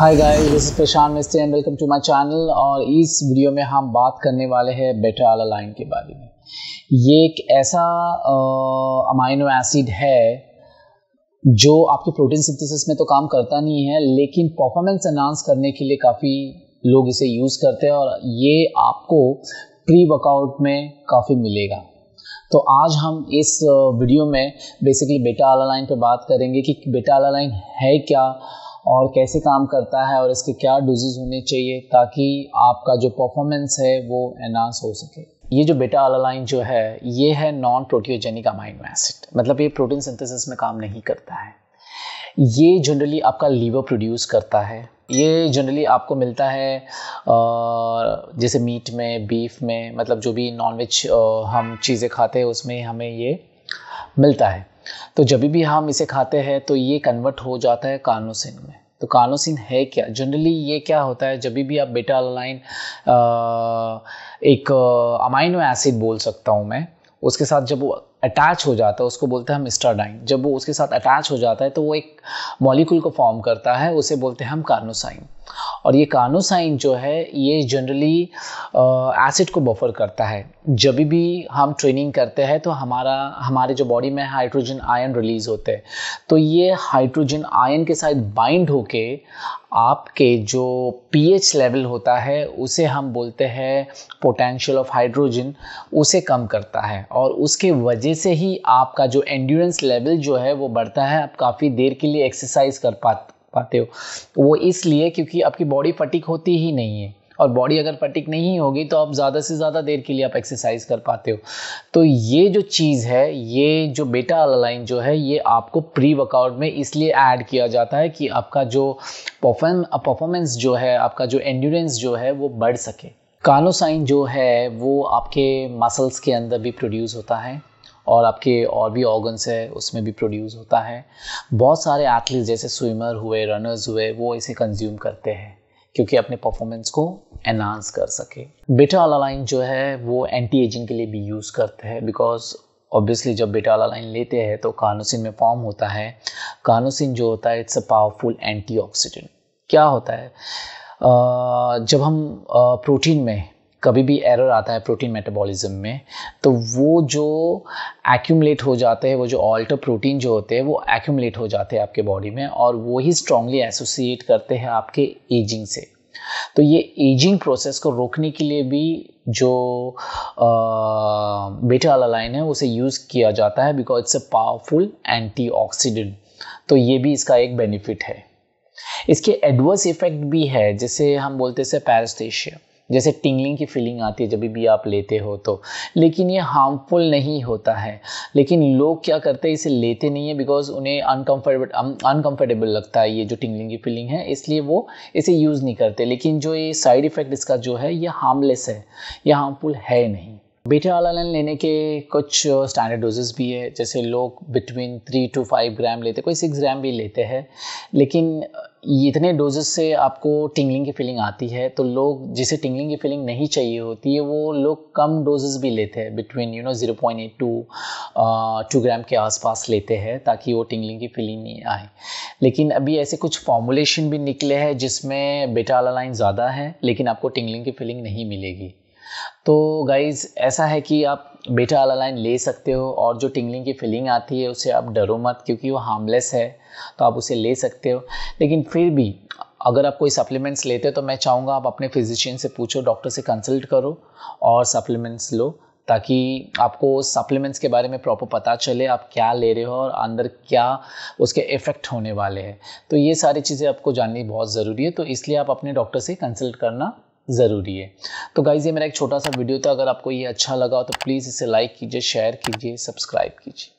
hi guys this is Prashant Mistry and welcome to my channel और इस video में हम बात करने वाले हैं बेटर लाइन के बारे में ये एक ऐसा अमाइनो एसिड है जो आपके प्रोटीन सिंथेसिस में तो काम करता नहीं है लेकिन परफॉर्मेंस एनहांस करने के लिए काफ़ी लोग इसे यूज़ करते हैं और ये आपको प्री वर्कआउट में काफ़ी मिलेगा तो आज हम इस वीडियो में बेसिकली बेटा आला लाइन पर बात करेंगे कि बेटा आला लाइन है क्या और कैसे काम करता है और इसके क्या डोजेज होने चाहिए ताकि आपका जो परफॉर्मेंस है वो एनहांस हो सके ये जो बेटा अलालाइन जो है ये है नॉन प्रोटियोजेनिक अमाइनो एसिड मतलब ये प्रोटीन सिंथेसिस में काम नहीं करता है ये जनरली आपका लीवर प्रोड्यूस करता है ये जनरली आपको मिलता है जैसे मीट में बीफ में मतलब जो भी नॉनवेज हम चीज़ें खाते हैं उसमें हमें ये मिलता है तो जब भी हम इसे खाते हैं तो ये कन्वर्ट हो जाता है कार्नोसिन में तो कार्नोसिन है क्या जनरली ये क्या होता है जब भी आप बेटा लाइन एक अमाइनो एसिड बोल सकता हूँ मैं उसके साथ जब वो अटैच हो जाता है उसको बोलते हैं हम स्टाडाइन जब वो उसके साथ अटैच हो जाता है तो वो एक मॉलिक्यूल को फॉर्म करता है उसे बोलते हैं हम कार्नोसाइन और ये कानोसाइन जो है ये जनरली एसिड को बफर करता है जब भी हम ट्रेनिंग करते हैं तो हमारा हमारे जो बॉडी में हाइड्रोजन आयन रिलीज होते हैं तो ये हाइड्रोजन आयन के साथ बाइंड होके आपके जो पीएच लेवल होता है उसे हम बोलते हैं पोटेंशियल ऑफ हाइड्रोजन उसे कम करता है और उसके वजह से ही आपका जो एंड्योरेंस लेवल जो है वो बढ़ता है आप काफ़ी देर के लिए एक्सरसाइज कर पा पाते हो वो इसलिए क्योंकि आपकी बॉडी फटिक होती ही नहीं है और बॉडी अगर फटिक नहीं होगी तो आप ज़्यादा से ज़्यादा देर के लिए आप एक्सरसाइज कर पाते हो तो ये जो चीज़ है ये जो बेटा अलाइन जो है ये आपको प्री वर्कआउट में इसलिए ऐड किया जाता है कि आपका जो परफॉर्म परफॉर्मेंस जो है आपका जो एंड्योरेंस जो है वो बढ़ सके कानोसाइन जो है वो आपके मसल्स के अंदर भी प्रोड्यूस होता है और आपके और भी ऑर्गन्स है उसमें भी प्रोड्यूस होता है बहुत सारे एथलीट जैसे स्विमर हुए रनर्स हुए वो इसे कंज्यूम करते हैं क्योंकि अपने परफॉर्मेंस को एनहांस कर सके बेटा अलालाइन जो है वो एंटी एजिंग के लिए भी यूज़ करते हैं बिकॉज ऑब्वियसली जब बेटा अलालाइन लेते हैं तो कानोसिन में फॉर्म होता है कानोसिन जो होता है इट्स अ पावरफुल एंटी क्या होता है जब हम प्रोटीन में कभी भी एरर आता है प्रोटीन मेटाबॉलिज्म में तो वो जो एक्यूमलेट हो जाते हैं वो जो ऑल्टर प्रोटीन जो होते हैं वो एक्यूमलेट हो जाते हैं आपके बॉडी में और वो ही स्ट्रांगली एसोसिएट करते हैं आपके एजिंग से तो ये एजिंग प्रोसेस को रोकने के लिए भी जो बेटा लाइन है उसे यूज़ किया जाता है because it's a powerful antioxidant तो ये भी इसका एक बेनिफिट है इसके एडवर्स इफेक्ट भी है जैसे हम बोलते से पैरस्थेशिया जैसे टिंगलिंग की फीलिंग आती है जब भी आप लेते हो तो लेकिन ये हार्मफुल नहीं होता है लेकिन लोग क्या करते हैं इसे लेते नहीं है बिकॉज उन्हें अनकम्फर्टेबल अनकम्फर्टेबल um, लगता है ये जो टिंगलिंग की फीलिंग है इसलिए वो इसे यूज़ नहीं करते लेकिन जो ये साइड इफ़ेक्ट इसका जो है ये हार्मलेस है ये हार्मफुल है नहीं बीटा अलालन लेने के कुछ स्टैंडर्ड डोजेस भी है जैसे लोग between three to five gram लेते कोई सिक्स ग्राम भी लेते हैं लेकिन इतने डोजेस से आपको टिंगलिंग की फीलिंग आती है तो लोग जिसे टिंगलिंग की फीलिंग नहीं चाहिए होती है वो लोग कम डोजेस भी लेते हैं between you know zero point eight to two gram के आसपास लेते हैं ताकि वो टिंगलिंग की फीलिंग नहीं आए लेकिन अभी ऐसे कुछ फॉर्मुलेशन भी निकले हैं जिसमें बेटा लाइन ज़्यादा है लेकिन आपको टिंगलिंग की फीलिंग नहीं मिलेगी तो गाइज़ ऐसा है कि आप बेटा लाइन ले सकते हो और जो टिंगलिंग की फीलिंग आती है उसे आप डरो मत क्योंकि वो हार्मलेस है तो आप उसे ले सकते हो लेकिन फिर भी अगर आप कोई सप्लीमेंट्स लेते हो तो मैं चाहूँगा आप अपने फिजिशियन से पूछो डॉक्टर से कंसल्ट करो और सप्लीमेंट्स लो ताकि आपको सप्लीमेंट्स के बारे में प्रॉपर पता चले आप क्या ले रहे हो और अंदर क्या उसके इफ़ेक्ट होने वाले हैं तो ये सारी चीज़ें आपको जाननी बहुत ज़रूरी है तो इसलिए आप अपने डॉक्टर से कंसल्ट करना ज़रूरी है तो गाइज़ ये मेरा एक छोटा सा वीडियो था अगर आपको ये अच्छा लगा तो प्लीज़ इसे लाइक कीजिए शेयर कीजिए सब्सक्राइब कीजिए